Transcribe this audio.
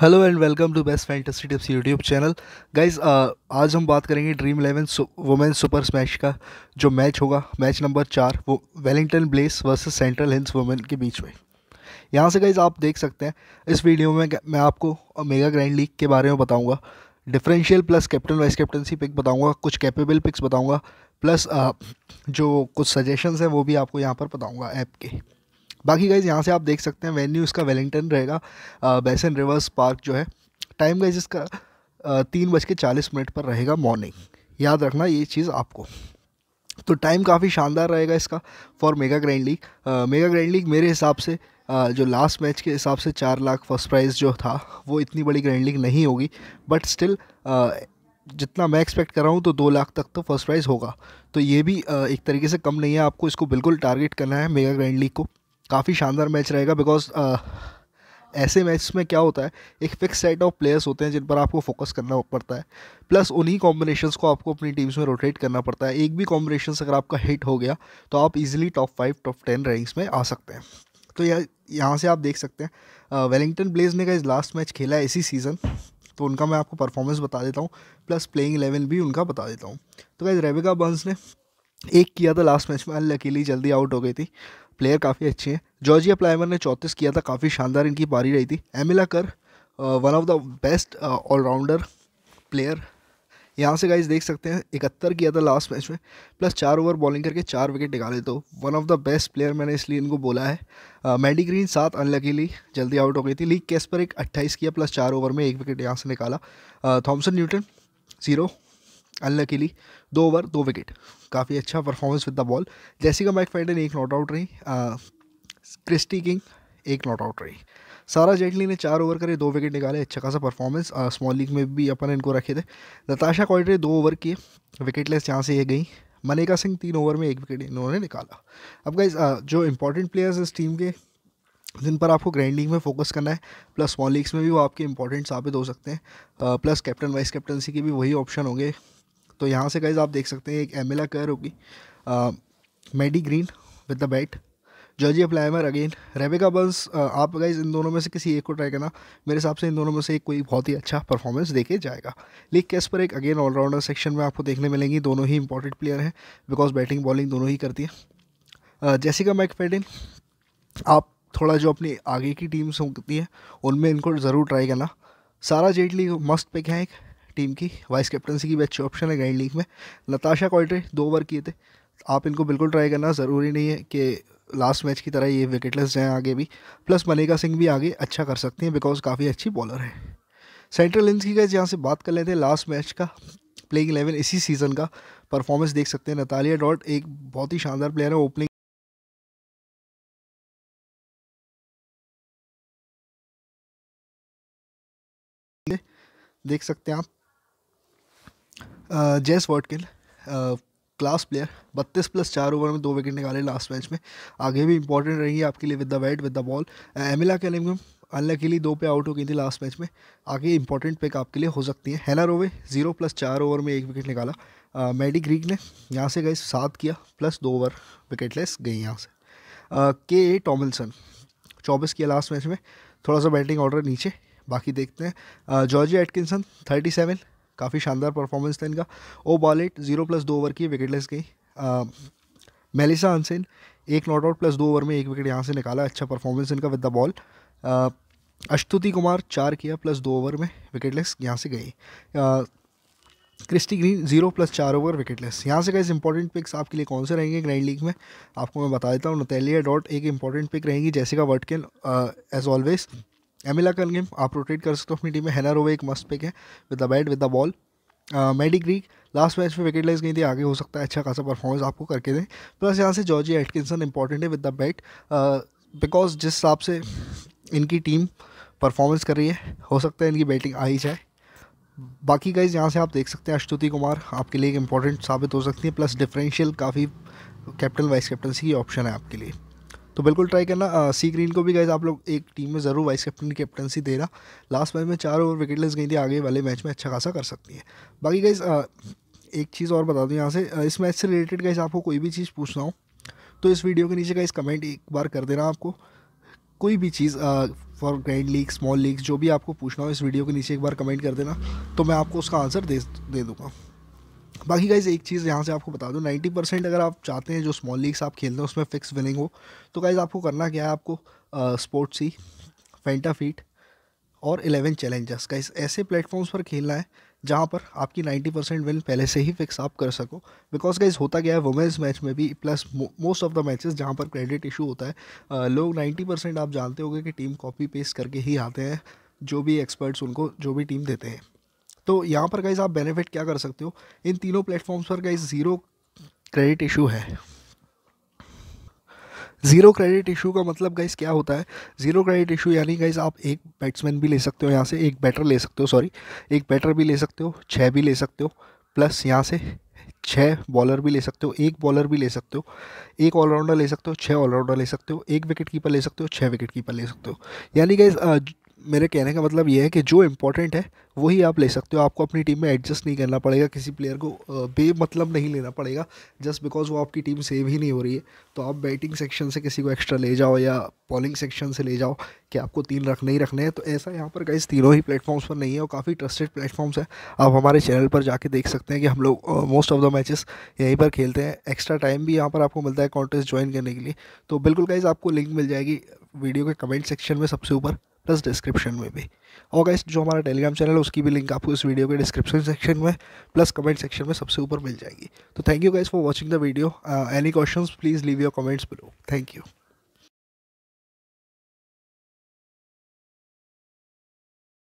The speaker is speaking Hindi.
hello and welcome to best fantasy tips YouTube channel guys आज हम बात करेंगे Dream Eleven women super smash का जो मैच होगा मैच नंबर चार वो वेलिंगटन ब्लेस वर्सेस सेंट्रल हिल्स वुमेन के बीच में यहाँ से गाइज आप देख सकते हैं इस वीडियो में मैं आपको मेगा ग्रैंड लीग के बारे में बताऊँगा differential plus captain vice captaincy pick बताऊँगा कुछ कैपेबल पिक्स बताऊँगा प्लस जो कुछ सजेशन हैं वो भी आपको यहाँ पर बताऊँगा ऐप के बाकी गाइज यहाँ से आप देख सकते हैं वेन्यू इसका वेलिंगटन रहेगा बेसन रिवर्स पार्क जो है टाइम गाइज इसका तीन बज के चालीस मिनट पर रहेगा मॉर्निंग याद रखना ये चीज़ आपको तो टाइम काफ़ी शानदार रहेगा इसका for mega grand league mega grand league मेरे हिसाब से जो लास्ट मैच के हिसाब से चार लाख फर्स्ट प्राइज़ जो था वो इतनी बड़ी ग्रैंड लीग नहीं होगी बट स्टिल जितना मैं एक्सपेक्ट कर रहा हूँ तो दो लाख तक तो फर्स्ट प्राइज़ होगा तो ये भी एक तरीके से कम नहीं है आपको इसको बिल्कुल टारगेट करना है मेगा ग्रैंड लीग को काफ़ी शानदार मैच रहेगा बिकॉज uh, ऐसे मैच में क्या होता है एक फिक्स सेट ऑफ प्लेयर्स होते हैं जिन पर आपको फोकस करना पड़ता है प्लस उन्हीं कॉम्बिनेशन को आपको अपनी टीम्स में रोटेट करना पड़ता है एक भी कॉम्बिनेशन अगर आपका हिट हो गया तो आप easily top five top ten ranks में आ सकते हैं तो यह यहाँ से आप देख सकते हैं वेलिंगटन uh, ब्लेज ने का लास्ट मैच खेला है इसी सीज़न तो उनका मैं आपको परफॉर्मेंस बता देता हूँ प्लस प्लेइंग इलेवन भी उनका बता देता हूँ तो गाइज रेबिका बंस ने एक किया था लास्ट मैच में अनलकीली जल्दी आउट हो गई थी प्लेयर काफ़ी अच्छे हैं जॉर्जिया प्लाइमर ने चौंतीस किया था काफ़ी शानदार इनकी पारी रही थी Amelia Kerr one of the best allrounder player यहाँ से गाइज देख सकते हैं इकहत्तर किया था लास्ट मैच में प्लस चार ओवर बॉलिंग करके चार विकेट निकाले तो one of the best player मैंने इसलिए इनको बोला है मैडी uh, ग्रीन सात अनलकीली जल्दी आउट हो गई थी लीग कैस पर एक अट्ठाईस किया प्लस चार ओवर में एक विकेट यहाँ से निकाला थॉमसन न्यूटन ज़ीरो अनलकीली दो ओवर दो विकेट काफ़ी अच्छा परफॉर्मेंस विद द बॉल मैक फाइडन एक नॉट आउट रही क्रिस्टी किंग एक नॉट आउट रही सारा जेटली ने चार ओवर करे दो विकेट निकाले अच्छा खासा परफॉर्मेंस स्मॉल लीग में भी अपन इनको रखे थे नताशा कॉयट्रे दो ओवर किए विकेटलेस यहाँ से ये गई मनेका सिंह तीन ओवर में एक विकेट इन्होंने निकाला अब गाइज जो इंपॉर्टेंट प्लेयर्स इस टीम के जिन पर आपको ग्रैंड लीग में फोकस करना है प्लस स्मॉल लीग्स में भी वो आपके इंपॉर्टेंट साबित हो सकते हैं प्लस कैप्टन वाइस कैप्टनसी के भी वही ऑप्शन होंगे तो यहाँ से गाइज आप देख सकते हैं एक एमेला कर होगी Maddy Green with the bat Georgia Plimmer again Rebecca Burns आप गाइज इन दोनों में से किसी एक को ट्राई करना मेरे हिसाब से इन दोनों में से एक कोई बहुत ही अच्छा परफॉर्मेंस देके जाएगा लीग कैस पर एक अगेन ऑलराउंडर सेक्शन में आपको देखने मिलेंगी दोनों ही इंपॉर्टेंट प्लेयर हैं बिकॉज बैटिंग बॉलिंग दोनों ही करती है जैसिका मैकफेडिन आप थोड़ा जो अपनी आगे की टीम्स होती हैं उनमें इनको ज़रूर ट्राई करना सारा जेटली मस्त पिक है एक टीम की वाइस कैप्टनसी की भी अच्छी ऑप्शन है ग्रैंड लीग में नताशा कॉल्ट्रे दो ओवर किए थे आप इनको बिल्कुल ट्राई करना ज़रूरी नहीं है कि लास्ट मैच की तरह ये विकेटलेस जाएँ आगे भी प्लस मलिका सिंह भी आगे अच्छा कर सकते हैं बिकॉज काफ़ी अच्छी बॉलर है सेंट्रल इंस की गए यहाँ से बात कर लेते हैं लास्ट मैच का प्लेइंग इलेवन इसी सीज़न का परफॉर्मेंस देख सकते हैं नतालिया डॉट एक बहुत ही शानदार प्लेयर है ओपनिंग देख सकते हैं आप जेस वॉटकिल क्लास प्लेयर बत्तीस प्लस चार ओवर में दो विकेट निकाले लास्ट मैच में आगे भी इंपॉर्टेंट रही है आपके लिए with the bat with the ball Amelia कैलिंगम अनलकीली दो पे आउट हो गई थी लास्ट मैच में आगे इंपॉर्टेंट पिक आपके लिए हो सकती है हेला रोवे जीरो प्लस चार ओवर में एक विकेट निकाला मेडी ग्रीक ने यहाँ से गए सात किया प्लस दो ओवर विकेट लेस गई यहाँ से के ए टॉमिल्सन चौबीस किया लास्ट मैच में थोड़ा सा बैटिंग ऑर्डर नीचे बाकी देखते हैं जॉर्जी एटकिंसन थर्टी सेवन काफ़ी शानदार परफॉर्मेंस था इनका ओ बॉलेट जीरो प्लस दो ओवर की विकेटलेस गई मेलिसा अनसेन एक नॉट आउट प्लस दो ओवर में एक विकेट यहाँ से निकाला अच्छा परफॉर्मेंस इनका with the ball Ashtuti Kumar चार किया प्लस दो ओवर में विकेटलेस यहाँ से गई क्रिस्टी ग्रीन जीरो प्लस चार ओवर विकेटलेस यहाँ से गाइज इंपॉर्टेंट पिक्स आपके लिए कौन से रहेंगे ग्रैंड लीग में आपको मैं बता देता हूँ नतेलिया डॉट एक इंपॉर्टेंट पिक रहेंगी जैसे का Watkin as always Amelia game आप रोटेट कर सकते हो अपनी टीम में हैनर ओवे एक मस्त पिक है with the bat with the ball Maddy Green last match में विकेट लेस गई थी आगे हो सकता है अच्छा खासा परफॉर्मेंस आपको करके दें प्लस यहाँ से जॉर्जी एटकिंसन इंपॉर्टेंट है विद द बैट बिकॉज जिस हिसाब से इनकी टीम परफॉर्मेंस कर रही है हो सकता है इनकी बैटिंग आ ही जाए बाकी गाइज यहाँ से आप देख सकते हैं अश्वती कुमार आपके लिए एक इंपॉर्टेंट साबित हो सकती है प्लस डिफरेंशियल काफ़ी कैप्टन वाइस कैप्टनसी की ऑप्शन है आपके लिए तो बिल्कुल ट्राई करना सी ग्रीन को भी गए आप लोग एक टीम में ज़रूर वाइस कैप्टन की कैप्टनसी देना लास्ट मैच में चार ओवर लेस गई थी आगे वाले मैच में अच्छा खासा कर सकती है बाकी गाइज एक चीज़ और बता दूँ यहाँ से इस मैच से रिलेटेड गाइज आपको कोई भी चीज़ पूछना हो तो इस वीडियो के नीचे गाइज कमेंट एक बार कर देना आपको कोई भी चीज़ for grand league small league जो भी आपको पूछना हो इस वीडियो के नीचे एक बार कमेंट कर देना तो मैं आपको उसका आंसर दे दे दूँगा बाकी गाइज एक चीज़ यहाँ से आपको बता दूँ नाइन्टी परसेंट अगर आप चाहते हैं जो स्मॉल लीग्स आप खेलते हैं उसमें फिक्स विनिंग हो तो गाइज आपको करना क्या है आपको स्पोर्ट्स ही फेंटा फीट और इलेवन चैलेंजर्स गाइज ऐसे प्लेटफॉर्म्स पर खेलना है जहाँ पर आपकी नाइन्टी परसेंट विन पहले से ही फिक्स आप कर सको बिकॉज गाइज होता गया है वुमेंस मैच में भी plus most of the matches जहाँ पर क्रेडिट इशू होता है लोग नाइन्टी परसेंट आप जानते हो कि टीम कॉपी पेस्ट करके ही आते हैं जो भी एक्सपर्ट्स उनको जो भी टीम देते हैं तो यहाँ पर गाइज आप बेनिफिट क्या कर सकते हो इन तीनों प्लेटफॉर्म्स पर गाइज ज़ीरो क्रेडिट इशू है ज़ीरो क्रेडिट इशू का मतलब गाइज क्या होता है ज़ीरो क्रेडिट इशू यानी गाइज आप एक बैट्समैन भी ले सकते हो यहाँ से एक बैटर ले सकते हो सॉरी एक बैटर भी ले सकते हो छः भी ले सकते हो प्लस यहाँ से छः बॉलर भी ले सकते हो एक बॉलर भी ले सकते हो एक ऑलराउंडर ले सकते हो छः ऑलराउंडर ले सकते हो एक विकेट कीपर ले सकते हो छः विकेट कीपर ले सकते हो यानी गाइज मेरे कहने का मतलब ये है कि जो इम्पोर्टेंट है वही आप ले सकते हो आपको अपनी टीम में एडजस्ट नहीं करना पड़ेगा किसी प्लेयर को बेमतलब नहीं लेना पड़ेगा जस्ट बिकॉज वो आपकी टीम सेव ही नहीं हो रही है तो आप बैटिंग सेक्शन से किसी को एक्स्ट्रा ले जाओ या बॉलिंग सेक्शन से ले जाओ कि आपको तीन रखने ही रखने हैं तो ऐसा यहाँ पर कहीं तीनों ही प्लेटफॉर्म्स पर नहीं है और काफ़ी ट्रस्टेड प्लेटफॉर्म्स हैं आप हमारे चैनल पर जाके देख सकते हैं कि हम लोग मोस्ट ऑफ द मैचेस यहीं पर खेलते हैं एक्स्ट्रा टाइम भी यहाँ पर आपको मिलता है कॉन्टेस्ट ज्वाइन करने के लिए तो बिल्कुल गाइज आपको लिंक मिल जाएगी वीडियो के कमेंट सेक्शन में सबसे ऊपर प्लस डिस्क्रिप्शन में भी और गाइस जो हमारा टेलीग्राम चैनल है उसकी भी लिंक आपको इस वीडियो के डिस्क्रिप्शन सेक्शन में प्लस कमेंट सेक्शन में सबसे ऊपर मिल जाएगी तो thank you guys for watching the video any questions please leave your comments below thank you